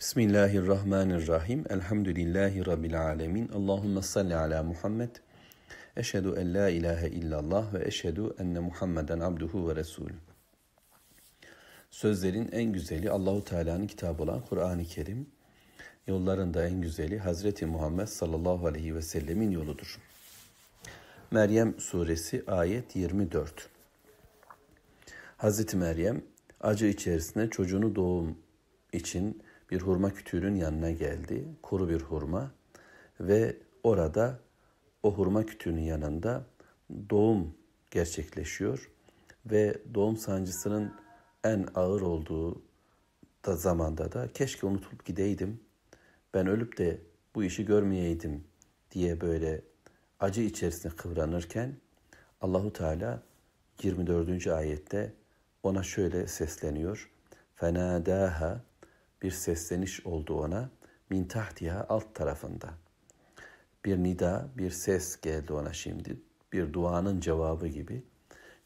Bismillahirrahmanirrahim. Elhamdülillahi Rabbil alemin. Allahümme salli ala Muhammed. Eşhedü en la ilahe illallah ve eşhedü enne Muhammeden abduhu ve resul. Sözlerin en güzeli Allahu Teala'nın kitabı olan Kur'an-ı Kerim. Yollarında en güzeli Hazreti Muhammed sallallahu aleyhi ve sellemin yoludur. Meryem suresi ayet 24. Hazreti Meryem acı içerisinde çocuğunu doğum için bir hurma kütüğünün yanına geldi. Kuru bir hurma ve orada o hurma kütüğünün yanında doğum gerçekleşiyor ve doğum sancısının en ağır olduğu da zamanda da keşke unutulup gideydim. Ben ölüp de bu işi görmeyeydim diye böyle acı içerisinde kıvranırken Allahu Teala 24. ayette ona şöyle sesleniyor. Fenadaha bir sesleniş oldu ona. Min tahtiha alt tarafında. Bir nida, bir ses geldi ona şimdi. Bir duanın cevabı gibi.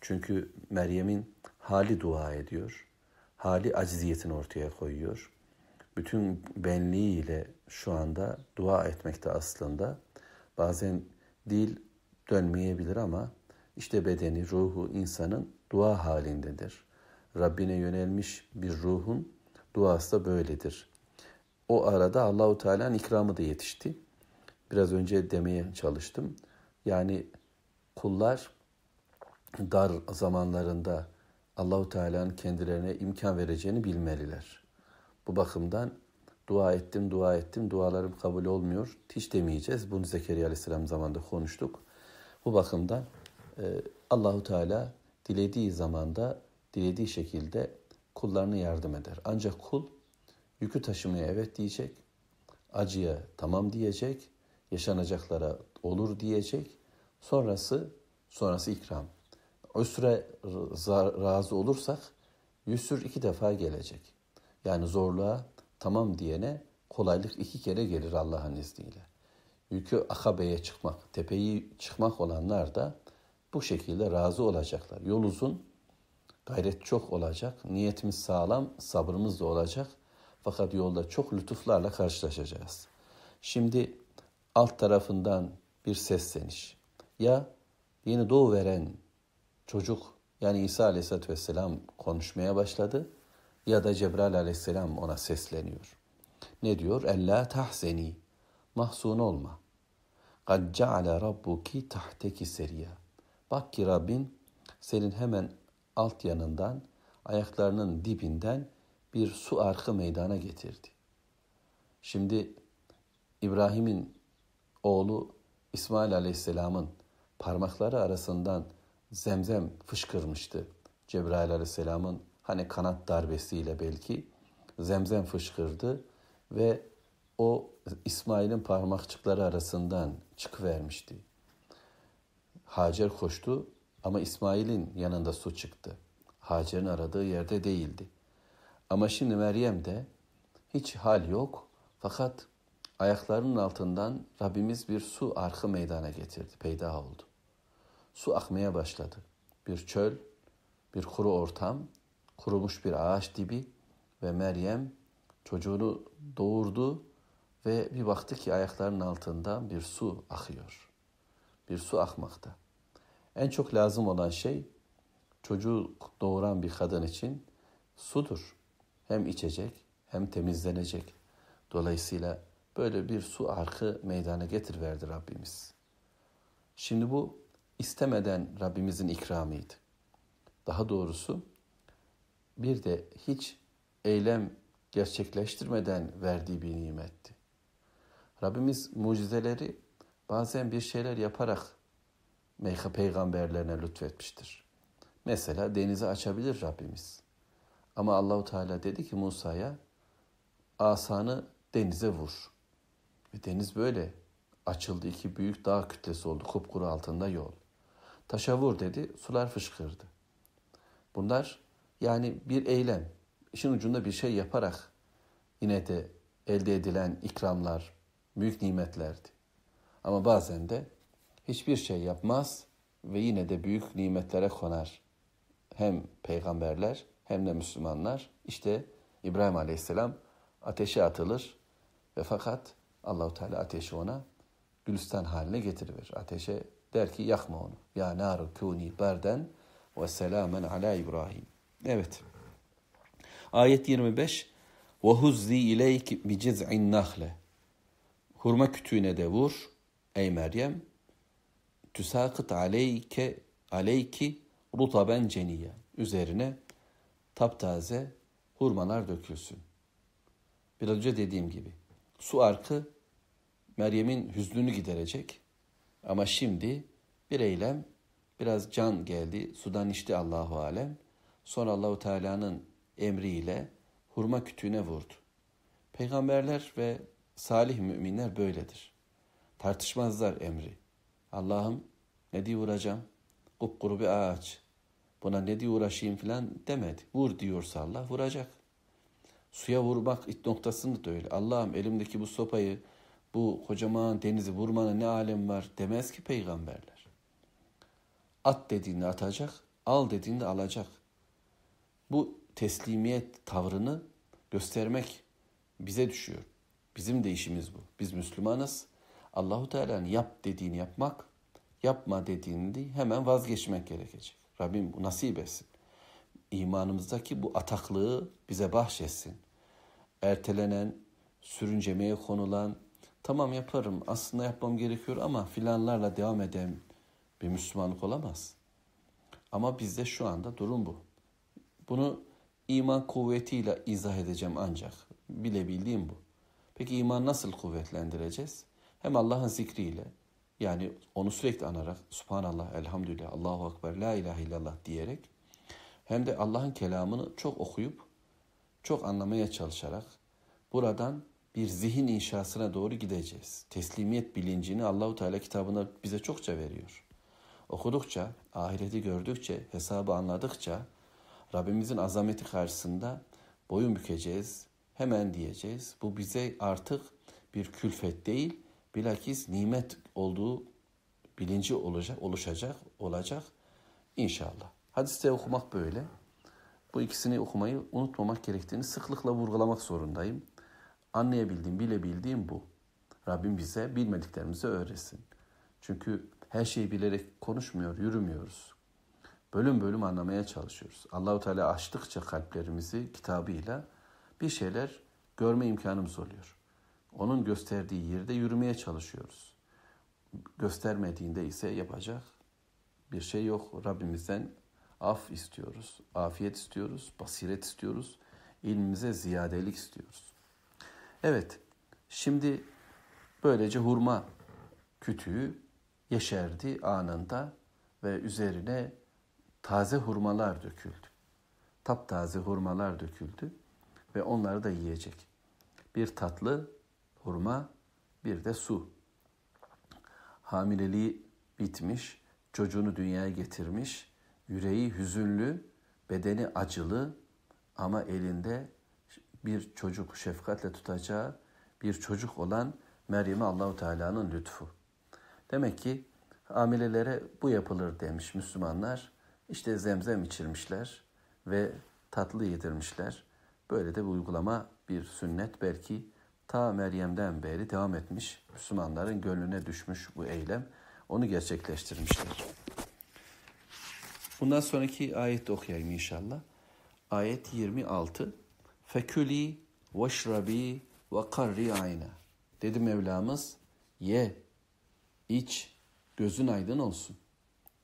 Çünkü Meryem'in hali dua ediyor. Hali acziyetini ortaya koyuyor. Bütün benliğiyle şu anda dua etmekte aslında. Bazen dil dönmeyebilir ama işte bedeni, ruhu insanın dua halindedir. Rabbine yönelmiş bir ruhun Duası da böyledir. O arada Allahu Teala'nın ikramı da yetişti. Biraz önce demeye çalıştım. Yani kullar dar zamanlarında Allahu Teala'nın kendilerine imkan vereceğini bilmeliler. Bu bakımdan dua ettim, dua ettim, dualarım kabul olmuyor. Hiç demeyeceğiz. Bunu Zekeriya Aleyhisselam zamanında konuştuk. Bu bakımdan e, Allahu Teala dilediği zamanda, dilediği şekilde kullarını yardım eder. Ancak kul yükü taşımaya evet diyecek, acıya tamam diyecek, yaşanacaklara olur diyecek. Sonrası sonrası ikram. Üsre razı olursak yüsür iki defa gelecek. Yani zorluğa tamam diyene kolaylık iki kere gelir Allah'ın izniyle. Yükü akabeye çıkmak, tepeyi çıkmak olanlar da bu şekilde razı olacaklar. Yol uzun Gayret çok olacak, niyetimiz sağlam, sabrımız da olacak. Fakat yolda çok lütuflarla karşılaşacağız. Şimdi alt tarafından bir sesleniş. Ya yeni doğu veren çocuk yani İsa Aleyhisselatü Vesselam konuşmaya başladı ya da Cebrail Aleyhisselam ona sesleniyor. Ne diyor? Ella tahzeni. Mahzun olma. Kad ceale rabbuki tahteki seriya. Bak ki Rabbin senin hemen alt yanından, ayaklarının dibinden bir su arkı meydana getirdi. Şimdi İbrahim'in oğlu İsmail Aleyhisselam'ın parmakları arasından zemzem fışkırmıştı. Cebrail Aleyhisselam'ın hani kanat darbesiyle belki zemzem fışkırdı ve o İsmail'in parmakçıkları arasından çıkıvermişti. Hacer koştu ama İsmail'in yanında su çıktı. Hacer'in aradığı yerde değildi. Ama şimdi Meryem de hiç hal yok fakat ayaklarının altından Rabbimiz bir su arkı meydana getirdi, peyda oldu. Su akmaya başladı. Bir çöl, bir kuru ortam, kurumuş bir ağaç dibi ve Meryem çocuğunu doğurdu ve bir baktı ki ayaklarının altından bir su akıyor. Bir su akmakta. En çok lazım olan şey çocuk doğuran bir kadın için sudur. Hem içecek hem temizlenecek. Dolayısıyla böyle bir su arkı meydana getiriverdi Rabbimiz. Şimdi bu istemeden Rabbimizin ikramıydı. Daha doğrusu bir de hiç eylem gerçekleştirmeden verdiği bir nimetti. Rabbimiz mucizeleri bazen bir şeyler yaparak Meyha peygamberlerine lütfetmiştir. Mesela denizi açabilir Rabbimiz. Ama Allahu Teala dedi ki Musa'ya asanı denize vur. Ve deniz böyle açıldı. iki büyük dağ kütlesi oldu. Kupkuru altında yol. Taşa vur dedi. Sular fışkırdı. Bunlar yani bir eylem. işin ucunda bir şey yaparak yine de elde edilen ikramlar, büyük nimetlerdi. Ama bazen de hiçbir şey yapmaz ve yine de büyük nimetlere konar. Hem peygamberler hem de Müslümanlar. İşte İbrahim Aleyhisselam ateşe atılır ve fakat Allahu Teala ateşi ona gülistan haline getirir. Ateşe der ki yakma onu. Ya naru kuni berden ve selamen ala İbrahim. Evet. Ayet 25 Ve huzzi ileyki bi ciz'in nahle. Hurma kütüğüne de vur ey Meryem tüsakıt aleyke aleyki rutaben ceniye. Üzerine taptaze hurmalar dökülsün. Biraz önce dediğim gibi su arkı Meryem'in hüznünü giderecek. Ama şimdi bir eylem biraz can geldi. Sudan içti Allahu alem. Sonra Allahu Teala'nın emriyle hurma kütüğüne vurdu. Peygamberler ve salih müminler böyledir. Tartışmazlar emri. Allah'ım ne diye vuracağım? Kupkuru bir ağaç. Buna ne diye uğraşayım filan demedi. Vur diyorsa Allah vuracak. Suya vurmak it noktasında da öyle. Allah'ım elimdeki bu sopayı, bu kocaman denizi vurmana ne alem var demez ki peygamberler. At dediğinde atacak, al dediğinde alacak. Bu teslimiyet tavrını göstermek bize düşüyor. Bizim de işimiz bu. Biz Müslümanız. Allahu Teala'nın yap dediğini yapmak, yapma dediğini hemen vazgeçmek gerekecek. Rabbim bu nasip etsin. İmanımızdaki bu ataklığı bize bahşetsin. Ertelenen, sürüncemeye konulan, tamam yaparım aslında yapmam gerekiyor ama filanlarla devam eden bir Müslümanlık olamaz. Ama bizde şu anda durum bu. Bunu iman kuvvetiyle izah edeceğim ancak. Bilebildiğim bu. Peki iman nasıl kuvvetlendireceğiz? Hem Allah'ın zikriyle yani onu sürekli anarak Subhanallah, Elhamdülillah, Allahu Akbar, La ilahe illallah diyerek hem de Allah'ın kelamını çok okuyup çok anlamaya çalışarak buradan bir zihin inşasına doğru gideceğiz. Teslimiyet bilincini Allahu Teala kitabına bize çokça veriyor. Okudukça, ahireti gördükçe, hesabı anladıkça Rabbimizin azameti karşısında boyun bükeceğiz. Hemen diyeceğiz. Bu bize artık bir külfet değil, Bilakis nimet olduğu bilinci olacak, oluşacak, olacak inşallah. Hadiste okumak böyle. Bu ikisini okumayı unutmamak gerektiğini sıklıkla vurgulamak zorundayım. Anlayabildiğim, bilebildiğim bu. Rabbim bize bilmediklerimizi öğretsin. Çünkü her şeyi bilerek konuşmuyor, yürümüyoruz. Bölüm bölüm anlamaya çalışıyoruz. Allahu Teala açtıkça kalplerimizi kitabıyla bir şeyler görme imkanımız oluyor. Onun gösterdiği yerde yürümeye çalışıyoruz. Göstermediğinde ise yapacak bir şey yok. Rabbimizden af istiyoruz, afiyet istiyoruz, basiret istiyoruz, ilmimize ziyadelik istiyoruz. Evet, şimdi böylece hurma kütüğü yeşerdi anında ve üzerine taze hurmalar döküldü. Taptaze hurmalar döküldü ve onları da yiyecek. Bir tatlı hurma, bir de su. Hamileliği bitmiş, çocuğunu dünyaya getirmiş, yüreği hüzünlü, bedeni acılı ama elinde bir çocuk şefkatle tutacağı bir çocuk olan Meryem'e Allahu Teala'nın lütfu. Demek ki amilelere bu yapılır demiş Müslümanlar. İşte zemzem içirmişler ve tatlı yedirmişler. Böyle de bir uygulama, bir sünnet belki ta Meryem'den beri devam etmiş. Müslümanların gönlüne düşmüş bu eylem. Onu gerçekleştirmişler. Bundan sonraki ayet okuyayım inşallah. Ayet 26. Fekuli veşrabi ve karri ayna. Dedi Mevlamız ye, iç, gözün aydın olsun.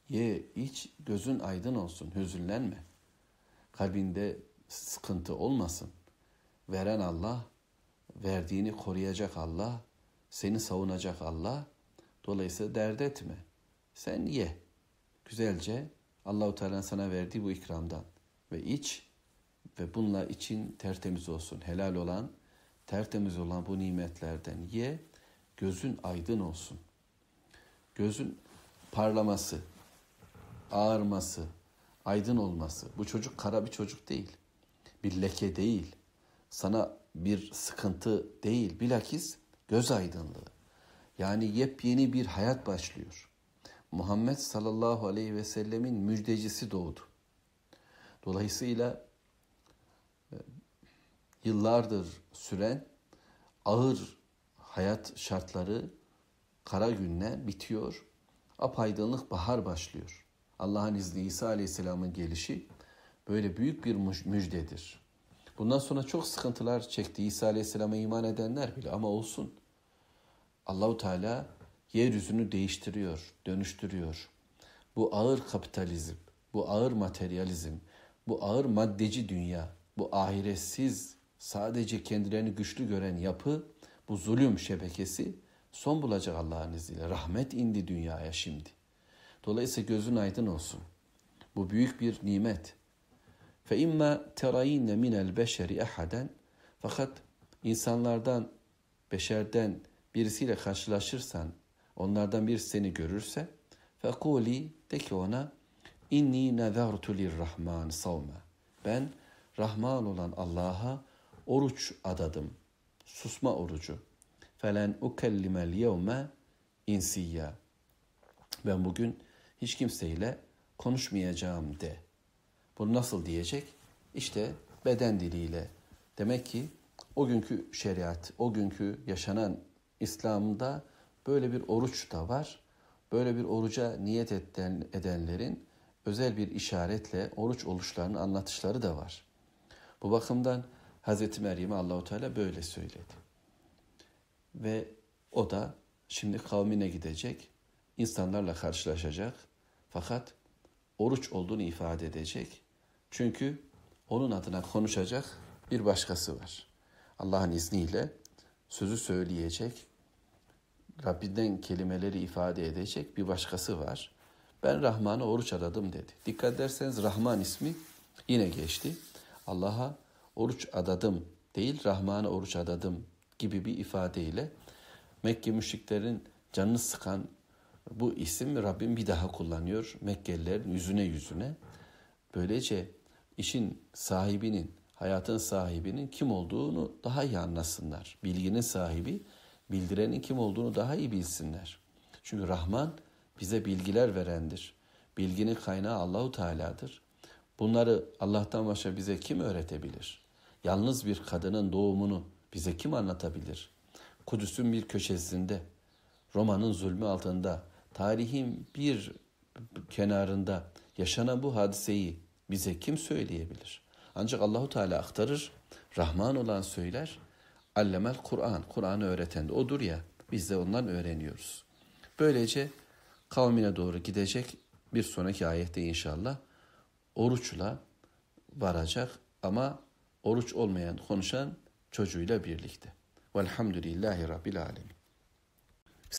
Ye, iç, gözün aydın olsun. Hüzünlenme. Kalbinde sıkıntı olmasın. Veren Allah, verdiğini koruyacak Allah, seni savunacak Allah. Dolayısıyla dert etme. Sen ye. Güzelce Allahu Teala sana verdiği bu ikramdan ve iç ve bununla için tertemiz olsun. Helal olan, tertemiz olan bu nimetlerden ye. Gözün aydın olsun. Gözün parlaması, ağarması, aydın olması. Bu çocuk kara bir çocuk değil. Bir leke değil. Sana bir sıkıntı değil. Bilakis göz aydınlığı. Yani yepyeni bir hayat başlıyor. Muhammed sallallahu aleyhi ve sellemin müjdecisi doğdu. Dolayısıyla e, yıllardır süren ağır hayat şartları kara günle bitiyor. Apaydınlık bahar başlıyor. Allah'ın izni İsa Aleyhisselam'ın gelişi böyle büyük bir müjdedir. Bundan sonra çok sıkıntılar çekti İsa Aleyhisselam'a iman edenler bile ama olsun. Allahu Teala yeryüzünü değiştiriyor, dönüştürüyor. Bu ağır kapitalizm, bu ağır materyalizm, bu ağır maddeci dünya, bu ahiretsiz sadece kendilerini güçlü gören yapı, bu zulüm şebekesi son bulacak Allah'ın izniyle. Rahmet indi dünyaya şimdi. Dolayısıyla gözün aydın olsun. Bu büyük bir nimet. فَاِمَّا تَرَيِنَّ مِنَ الْبَشَرِ اَحَدًا Fakat insanlardan, beşerden birisiyle karşılaşırsan, onlardan bir seni görürse, فَقُولِ de ki ona, اِنِّي نَذَرْتُ لِلرَّحْمَانِ صَوْمَ Ben Rahman olan Allah'a oruç adadım. Susma orucu. فَلَنْ اُكَلِّمَ الْيَوْمَ اِنْسِيَّا Ben bugün hiç kimseyle konuşmayacağım de.'' Bunu nasıl diyecek? İşte beden diliyle. Demek ki o günkü şeriat, o günkü yaşanan İslam'da böyle bir oruç da var. Böyle bir oruca niyet eden, edenlerin özel bir işaretle oruç oluşlarının anlatışları da var. Bu bakımdan Hazreti Meryem'e Allahu Teala böyle söyledi. Ve o da şimdi kavmine gidecek, insanlarla karşılaşacak fakat oruç olduğunu ifade edecek çünkü onun adına konuşacak bir başkası var. Allah'ın izniyle sözü söyleyecek, Rabbinden kelimeleri ifade edecek bir başkası var. Ben Rahman'a oruç adadım dedi. Dikkat ederseniz Rahman ismi yine geçti. Allah'a oruç adadım değil Rahman'a oruç adadım gibi bir ifadeyle Mekke müşriklerin canını sıkan bu isim Rabbim bir daha kullanıyor Mekkelilerin yüzüne yüzüne. Böylece işin sahibinin, hayatın sahibinin kim olduğunu daha iyi anlasınlar. Bilginin sahibi, bildirenin kim olduğunu daha iyi bilsinler. Çünkü Rahman bize bilgiler verendir. Bilginin kaynağı Allahu Teala'dır. Bunları Allah'tan başka bize kim öğretebilir? Yalnız bir kadının doğumunu bize kim anlatabilir? Kudüs'ün bir köşesinde, Roma'nın zulmü altında, tarihin bir kenarında yaşanan bu hadiseyi bize kim söyleyebilir? Ancak Allahu Teala aktarır. Rahman olan söyler. Allemel Kur'an. Kur'an'ı öğreten de odur ya. Biz de ondan öğreniyoruz. Böylece kavmine doğru gidecek bir sonraki ayette inşallah oruçla varacak ama oruç olmayan konuşan çocuğuyla birlikte. Velhamdülillahi Rabbil Alemin.